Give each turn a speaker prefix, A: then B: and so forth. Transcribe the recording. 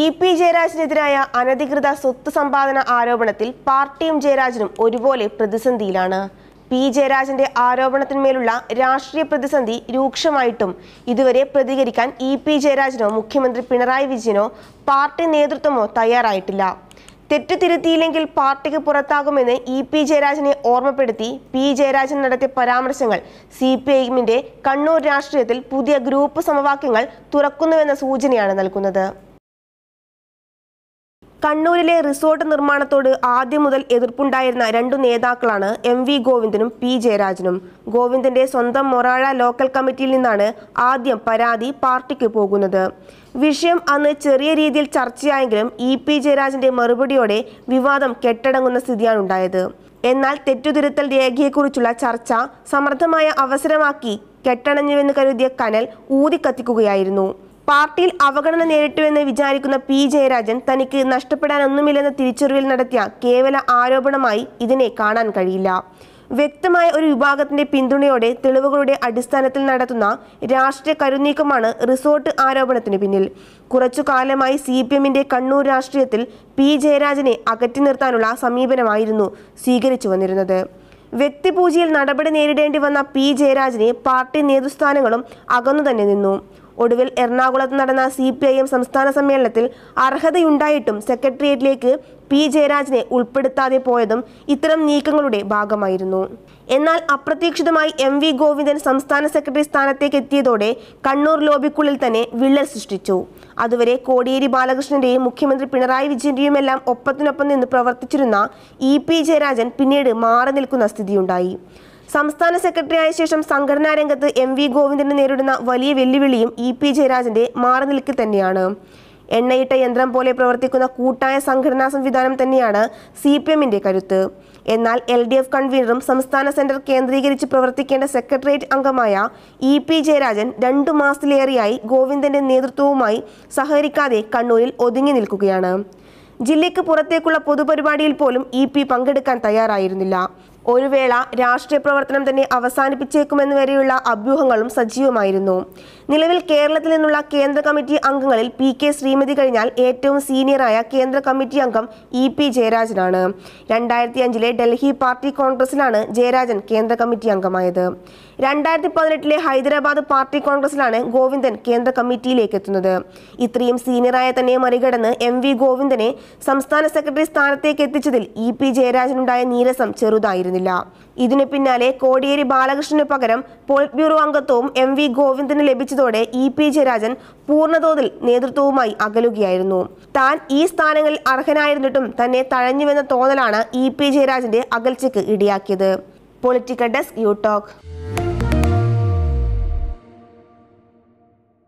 A: E P ജയരാജനെതിരായ അനധികൃത സ്വത്ത് സമ്പാദന ആരോപണത്തിൽ പാർട്ടിയും ജയരാജനും ഒരുപോലെ പ്രതിസന്ധിയിലാണ് പി ജയരാജന്റെ ആരോപണത്തിന്മേലുള്ള രാഷ്ട്രീയ പ്രതിസന്ധി രൂക്ഷമായിട്ടും ഇതുവരെ പ്രതികരിക്കാൻ ഇ പി ജയരാജനോ മുഖ്യമന്ത്രി പിണറായി വിജയനോ പാർട്ടി നേതൃത്വമോ തയ്യാറായിട്ടില്ല തെറ്റു തിരുത്തിയില്ലെങ്കിൽ പാർട്ടിക്ക് പുറത്താകുമെന്ന് ഇ പി ജയരാജനെ ഓർമ്മപ്പെടുത്തി പി ജയരാജൻ നടത്തിയ പരാമർശങ്ങൾ സി പി ഐഎമ്മിന്റെ കണ്ണൂർ രാഷ്ട്രീയത്തിൽ പുതിയ ഗ്രൂപ്പ് സമവാക്യങ്ങൾ തുറക്കുന്നുവെന്ന സൂചനയാണ് നൽകുന്നത് കണ്ണൂരിലെ റിസോർട്ട് നിർമ്മാണത്തോട് ആദ്യം മുതൽ എതിർപ്പുണ്ടായിരുന്ന രണ്ടു നേതാക്കളാണ് എം വി ഗോവിന്ദനും പി ജയരാജനും ഗോവിന്ദന്റെ സ്വന്തം മൊറാഴ ലോക്കൽ കമ്മിറ്റിയിൽ നിന്നാണ് ആദ്യം പരാതി പാർട്ടിക്ക് പോകുന്നത് വിഷയം അന്ന് ചെറിയ രീതിയിൽ ചർച്ചയായെങ്കിലും ഇ പി ജയരാജന്റെ മറുപടിയോടെ വിവാദം കെട്ടടങ്ങുന്ന ഉണ്ടായത് എന്നാൽ തെറ്റുതിരുത്തൽ രേഖയെക്കുറിച്ചുള്ള ചർച്ച സമർത്ഥമായ അവസരമാക്കി കെട്ടണഞ്ഞുവെന്ന് കരുതിയ കനൽ ഊതിക്കത്തിക്കുകയായിരുന്നു പാർട്ടിയിൽ അവഗണന നേരിട്ടുവെന്ന് വിചാരിക്കുന്ന പി ജയരാജൻ തനിക്ക് നഷ്ടപ്പെടാനൊന്നുമില്ലെന്ന തിരിച്ചറിവിൽ നടത്തിയ കേവല ആരോപണമായി ഇതിനെ കാണാൻ കഴിയില്ല വ്യക്തമായ ഒരു വിഭാഗത്തിന്റെ പിന്തുണയോടെ തെളിവുകളുടെ അടിസ്ഥാനത്തിൽ നടത്തുന്ന രാഷ്ട്രീയ കരുനീക്കമാണ് റിസോർട്ട് ആരോപണത്തിന് പിന്നിൽ കുറച്ചു കാലമായി സി പി എമ്മിന്റെ കണ്ണൂർ രാഷ്ട്രീയത്തിൽ പി ജയരാജനെ അകറ്റി നിർത്താനുള്ള സമീപനമായിരുന്നു സ്വീകരിച്ചു വന്നിരുന്നത് വ്യക്തിപൂജയിൽ നടപടി നേരിടേണ്ടി വന്ന പി ജയരാജനെ പാർട്ടി നേതൃസ്ഥാനങ്ങളും അകന്നു തന്നെ നിന്നു ഒടുവിൽ എറണാകുളത്ത് നടന്ന സി പി ഐ എം സംസ്ഥാന സമ്മേളനത്തിൽ അർഹതയുണ്ടായിട്ടും സെക്രട്ടേറിയറ്റിലേക്ക് പി ജയരാജിനെ ഉൾപ്പെടുത്താതെ പോയതും ഇത്തരം നീക്കങ്ങളുടെ ഭാഗമായിരുന്നു എന്നാൽ അപ്രതീക്ഷിതമായി എം വി ഗോവിന്ദൻ സംസ്ഥാന സെക്രട്ടറി സ്ഥാനത്തേക്ക് എത്തിയതോടെ കണ്ണൂർ ലോബിക്കുള്ളിൽ തന്നെ വിള്ളൽ സൃഷ്ടിച്ചു അതുവരെ കോടിയേരി ബാലകൃഷ്ണന്റെയും മുഖ്യമന്ത്രി പിണറായി വിജയന്റെയും എല്ലാം ഒപ്പത്തിനൊപ്പം നിന്ന് പ്രവർത്തിച്ചിരുന്ന ഇ പി ജയരാജൻ പിന്നീട് മാറി നിൽക്കുന്ന സ്ഥിതിയുണ്ടായി സംസ്ഥാന സെക്രട്ടറിയായ ശേഷം സംഘടനാ രംഗത്ത് എം വി ഗോവിന്ദനെ നേരിടുന്ന വലിയ വെല്ലുവിളിയും ഇ e പി ജയരാജന്റെ മാറി തന്നെയാണ് എണ്ണയിട്ട യന്ത്രം പോലെ പ്രവർത്തിക്കുന്ന കൂട്ടായ സംഘടനാ സംവിധാനം തന്നെയാണ് സി പി എമ്മിന്റെ കരുത്ത് എന്നാൽ എൽ ഡി എഫ് കൺവീനറും സംസ്ഥാന സെന്റർ കേന്ദ്രീകരിച്ച് പ്രവർത്തിക്കേണ്ട സെക്രട്ടേറിയറ്റ് അംഗമായ ഇ e പി ജയരാജൻ രണ്ടു മാസത്തിലേറെയായി ഗോവിന്ദന്റെ നേതൃത്വവുമായി സഹകരിക്കാതെ കണ്ണൂരിൽ ഒതുങ്ങി നിൽക്കുകയാണ് ജില്ലയ്ക്ക് പുറത്തേക്കുള്ള പൊതുപരിപാടിയിൽ പോലും ഇ e പി പങ്കെടുക്കാൻ തയ്യാറായിരുന്നില്ല ഒരു വേള രാഷ്ട്രീയ പ്രവർത്തനം തന്നെ അവസാനിപ്പിച്ചേക്കുമെന്ന് വരെയുള്ള അഭ്യൂഹങ്ങളും സജീവമായിരുന്നു നിലവിൽ കേരളത്തിൽ നിന്നുള്ള കേന്ദ്ര കമ്മിറ്റി അംഗങ്ങളിൽ പി കെ ശ്രീമതി കഴിഞ്ഞാൽ ഏറ്റവും സീനിയറായ കേന്ദ്ര കമ്മിറ്റി അംഗം ഇ പി ജയരാജനാണ് രണ്ടായിരത്തി അഞ്ചിലെ ഡൽഹി പാർട്ടി കോൺഗ്രസിലാണ് ജയരാജൻ കേന്ദ്ര കമ്മിറ്റി അംഗമായത് രണ്ടായിരത്തി പതിനെട്ടിലെ ഹൈദരാബാദ് പാർട്ടി കോൺഗ്രസിലാണ് ഗോവിന്ദൻ കേന്ദ്ര കമ്മിറ്റിയിലേക്ക് എത്തുന്നത് ഇത്രയും സീനിയറായ തന്നെ മറികടന്ന് എം വി ഗോവിന്ദനെ സംസ്ഥാന സെക്രട്ടറി സ്ഥാനത്തേക്ക് എത്തിച്ചതിൽ ഇ പി ജയരാജനുണ്ടായ നീരസം ചെറുതായിരുന്നു ഉണ്ടായിരുന്നില്ല ഇതിന് പിന്നാലെ കോടിയേരി ബാലകൃഷ്ണന് പകരം പോളിറ്റ് ബ്യൂറോ അംഗത്വവും എം വി ഗോവിന്ദന് ലഭിച്ചതോടെ ഇ പി ജയരാജൻ പൂർണ്ണതോതിൽ നേതൃത്വവുമായി അകലുകയായിരുന്നു താൻ ഈ സ്ഥാനങ്ങളിൽ അർഹനായിരുന്നിട്ടും തന്നെ തഴഞ്ഞുവെന്ന തോന്നലാണ് ഇ പി ജയരാജന്റെ അകൽച്ചയ്ക്ക് ഇടയാക്കിയത് പൊളിറ്റിക്കൽ ഡെസ്ക് യു ടോക്ക്